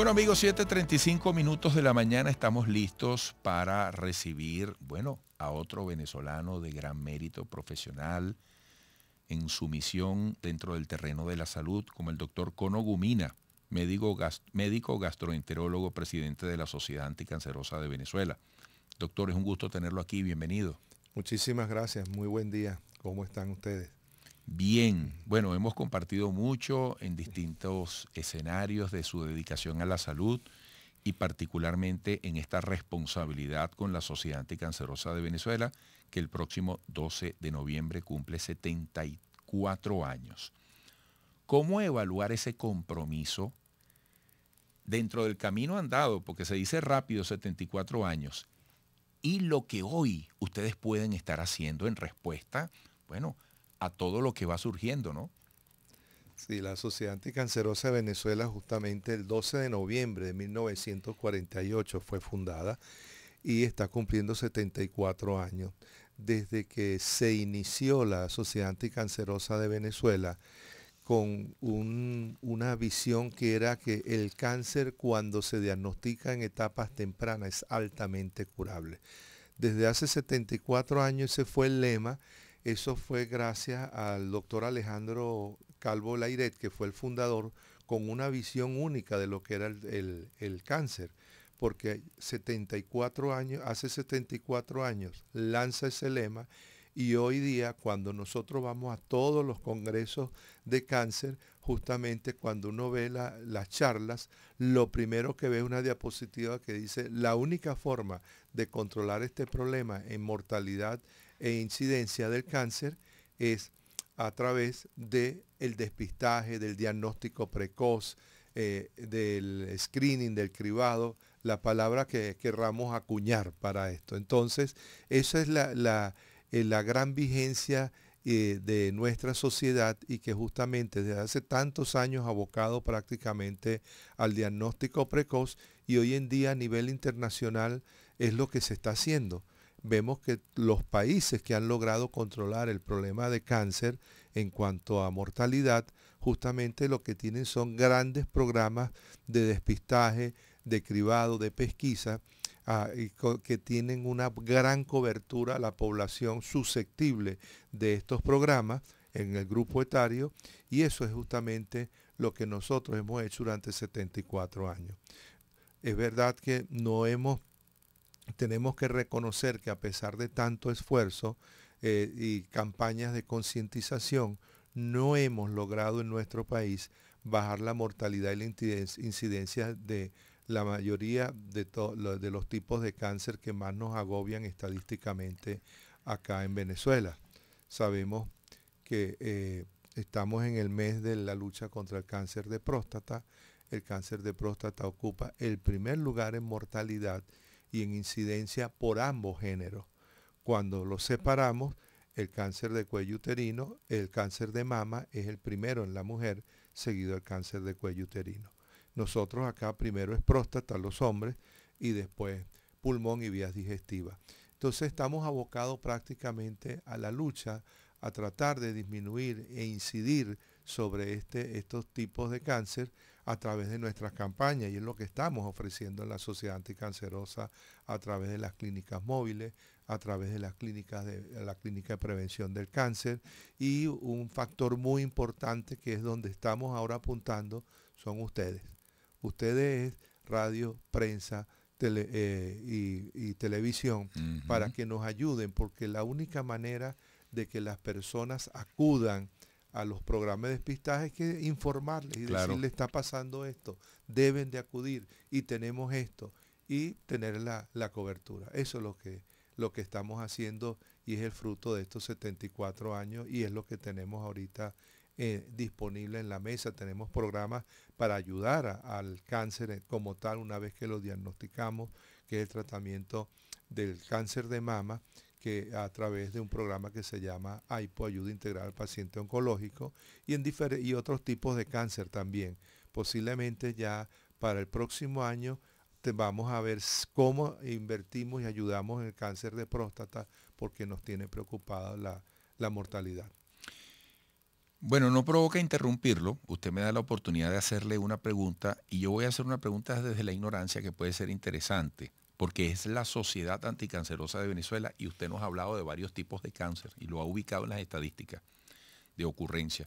Bueno amigos, 7.35 minutos de la mañana estamos listos para recibir, bueno, a otro venezolano de gran mérito profesional en su misión dentro del terreno de la salud, como el doctor Cono Gumina, médico, médico gastroenterólogo, presidente de la Sociedad Anticancerosa de Venezuela. Doctor, es un gusto tenerlo aquí, bienvenido. Muchísimas gracias, muy buen día, ¿cómo están ustedes? Bien, bueno, hemos compartido mucho en distintos escenarios de su dedicación a la salud y particularmente en esta responsabilidad con la Sociedad Anticancerosa de Venezuela, que el próximo 12 de noviembre cumple 74 años. ¿Cómo evaluar ese compromiso dentro del camino andado, porque se dice rápido 74 años, y lo que hoy ustedes pueden estar haciendo en respuesta, bueno, a todo lo que va surgiendo, ¿no? Sí, la Sociedad Anticancerosa de Venezuela justamente el 12 de noviembre de 1948 fue fundada y está cumpliendo 74 años. Desde que se inició la Sociedad Anticancerosa de Venezuela con una visión que era que el cáncer cuando se diagnostica en etapas tempranas es altamente curable. Desde hace 74 años ese fue el lema eso fue gracias al doctor Alejandro Calvo Lairet, que fue el fundador, con una visión única de lo que era el, cáncer, porque 74 años, hace 74 años lanza ese lema y hoy día, cuando nosotros vamos a todos los congresos de cáncer, justamente cuando uno ve las charlas, lo primero que ve es una diapositiva que dice, la única forma de controlar este problema en mortalidad e incidencia del cáncer es a través del el despistaje, del diagnóstico precoz, eh, del screening, del cribado, la palabra que querramos acuñar para esto. Entonces, esa es la, eh, gran vigencia eh, de nuestra sociedad y que justamente desde hace tantos años abocado prácticamente al diagnóstico precoz y hoy en día a nivel internacional es lo que se está haciendo vemos que los países que han logrado controlar el problema de cáncer en cuanto a mortalidad, justamente lo que tienen son grandes programas de despistaje, de cribado, de pesquisa, ah, que tienen una gran cobertura a la población susceptible de estos programas en el grupo etario, y eso es justamente lo que nosotros hemos hecho durante 74 años. Es verdad que no hemos tenemos que reconocer que a pesar de tanto esfuerzo eh, y campañas de concientización, no hemos logrado en nuestro país bajar la mortalidad y la incidencia de la mayoría de, los tipos de cáncer que más nos agobian estadísticamente acá en Venezuela. Sabemos que eh, estamos en el mes de la lucha contra el cáncer de próstata. El cáncer de próstata ocupa el primer lugar en mortalidad y en incidencia por ambos géneros. Cuando los separamos, el cáncer de cuello uterino, el cáncer de mama es el primero en la mujer, seguido el cáncer de cuello uterino. Nosotros acá primero es próstata, los hombres, y después pulmón y vías digestivas. Entonces estamos abocados prácticamente a la lucha, a tratar de disminuir e incidir sobre este, estos tipos de cáncer a través de nuestras campañas y es lo que estamos ofreciendo en la sociedad anticancerosa a través de las clínicas móviles, a través de las clínicas de la clínica de prevención del cáncer y un factor muy importante que es donde estamos ahora apuntando son ustedes. Ustedes radio, prensa, eh, y, televisión para que nos ayuden porque la única manera de que las personas acudan a los programas de despistaje que informarles y decirles está pasando esto, deben de acudir y tenemos esto y tener la, cobertura. Eso es lo que, lo que estamos haciendo y es el fruto de estos 74 años y es lo que tenemos ahorita eh, disponible en la mesa. Tenemos programas para ayudar al cáncer como tal una vez que lo diagnosticamos, que es el tratamiento del cáncer de mama que a través de un programa que se llama AIPO, Ayuda Integral al Paciente Oncológico, y, en otros tipos de cáncer también. Posiblemente ya para el próximo año vamos a ver cómo invertimos y ayudamos en el cáncer de próstata, porque nos tiene preocupada la, la mortalidad. Bueno, no provoca interrumpirlo. Usted me da la oportunidad de hacerle una pregunta y yo voy a hacer una pregunta desde la ignorancia que puede ser interesante porque es la Sociedad Anticancerosa de Venezuela y usted nos ha hablado de varios tipos de cáncer y lo ha ubicado en las estadísticas de ocurrencia.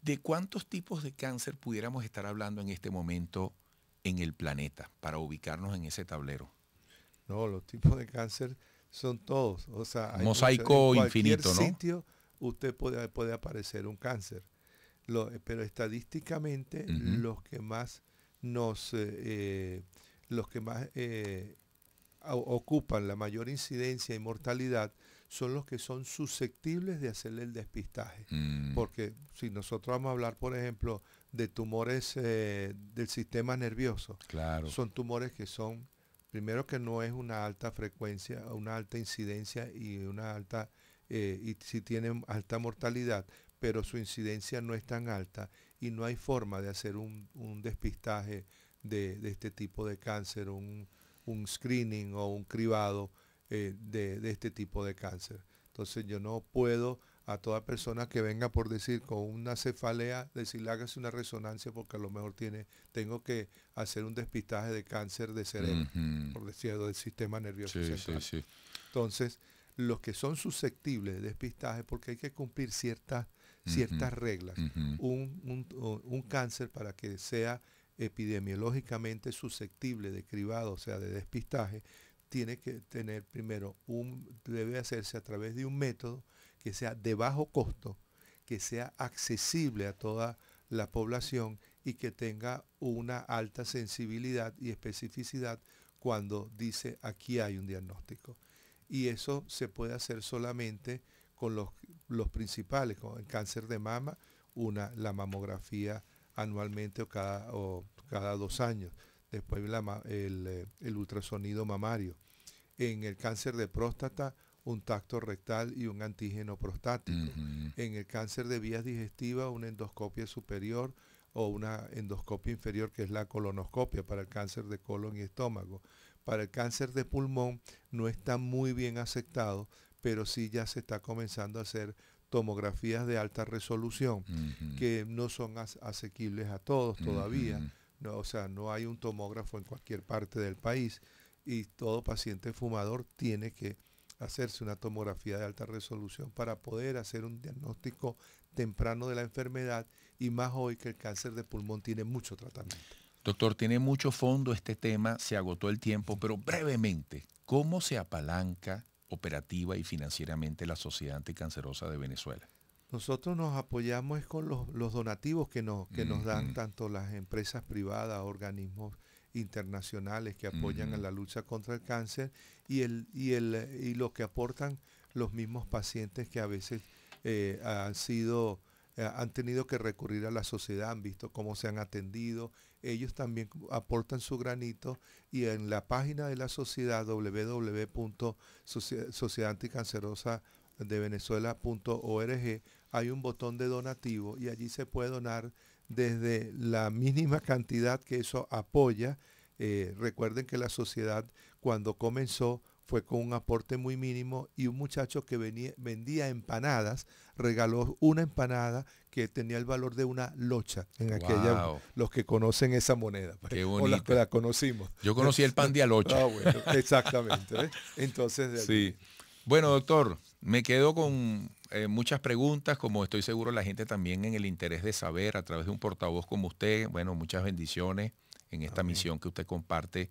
¿De cuántos tipos de cáncer pudiéramos estar hablando en este momento en el planeta para ubicarnos en ese tablero? No, los tipos de cáncer son todos. O sea, hay Mosaico en cualquier sitio usted puede, aparecer un cáncer. pero estadísticamente los que más nos eh, eh, los que más eh, ocupan la mayor incidencia y mortalidad son los que son susceptibles de hacerle el despistaje. Mm. Porque si nosotros vamos a hablar, por ejemplo, de tumores eh, del sistema nervioso, son tumores que son, primero que no es una alta frecuencia, una alta incidencia y una alta, eh, y si tienen alta mortalidad, pero su incidencia no es tan alta y no hay forma de hacer un, un despistaje de, este tipo de cáncer, un, screening o un cribado eh, de, este tipo de cáncer. Entonces yo no puedo a toda persona que venga por decir con una cefalea, decirle hágase una resonancia porque a lo mejor tiene, tengo que hacer un despistaje de cáncer de cerebro, por decirlo, del sistema nervioso Entonces, los que son susceptibles de despistaje, porque hay que cumplir ciertas, ciertas reglas. un, un cáncer para que sea epidemiológicamente susceptible de cribado, o sea, de despistaje, tiene que tener primero un, debe hacerse a través de un método que sea de bajo costo, que sea accesible a toda la población y que tenga una alta sensibilidad y especificidad cuando dice aquí hay un diagnóstico. Y eso se puede hacer solamente con los, los principales, con el cáncer de mama, una, la mamografía anualmente o cada, o cada dos años. Después eh, el, ultrasonido mamario. En el cáncer de próstata, un tacto rectal y un antígeno prostático. En el cáncer de vías digestivas, una endoscopia superior o una endoscopia inferior, que es la colonoscopia para el cáncer de colon y estómago. Para el cáncer de pulmón no está muy bien aceptado, pero sí ya se está comenzando a hacer tomografías de alta resolución, que no son asequibles a todos todavía. o sea, no hay un tomógrafo en cualquier parte del país y todo paciente fumador tiene que hacerse una tomografía de alta resolución para poder hacer un diagnóstico temprano de la enfermedad y más hoy que el cáncer de pulmón tiene mucho tratamiento. Doctor, tiene mucho fondo este tema, se agotó el tiempo, pero brevemente, ¿cómo se apalanca operativa y financieramente la Sociedad Anticancerosa de Venezuela? Nosotros nos apoyamos con los, donativos que, nos, que nos dan tanto las empresas privadas, organismos internacionales que apoyan a la lucha contra el cáncer y, el, y, el, y lo que aportan los mismos pacientes que a veces eh, han sido eh, han tenido que recurrir a la sociedad, han visto cómo se han atendido ellos también aportan su granito y en la página de la sociedad www.sociedadanticancerosadevenezuela.org hay un botón de donativo y allí se puede donar desde la mínima cantidad que eso apoya. Eh, recuerden que la sociedad cuando comenzó fue con un aporte muy mínimo y un muchacho que vendía empanadas regaló una empanada que tenía el valor de una locha en aquella los que conocen esa moneda pues, conocimos yo conocí el pan de alocha ah, exactamente entonces sí bueno doctor me quedo con eh, muchas preguntas, como estoy seguro la gente también en el interés de saber a través de un portavoz como usted. Bueno, muchas bendiciones en esta misión que usted comparte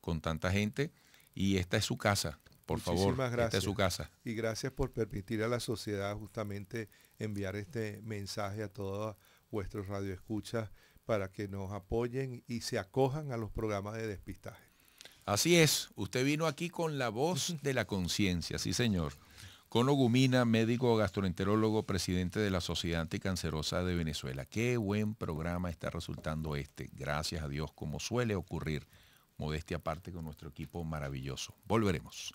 con tanta gente. Y esta es su casa por favor, gracias. su casa. Y gracias por permitir a la sociedad justamente enviar este mensaje a todos vuestros radioescuchas para que nos apoyen y se acojan a los programas de despistaje. Así es, usted vino aquí con la voz de la conciencia, sí señor. Con Ogumina, médico gastroenterólogo, presidente de la Sociedad Anticancerosa de Venezuela. Qué buen programa está resultando este, gracias a Dios, como suele ocurrir. Modestia aparte con nuestro equipo maravilloso. Volveremos.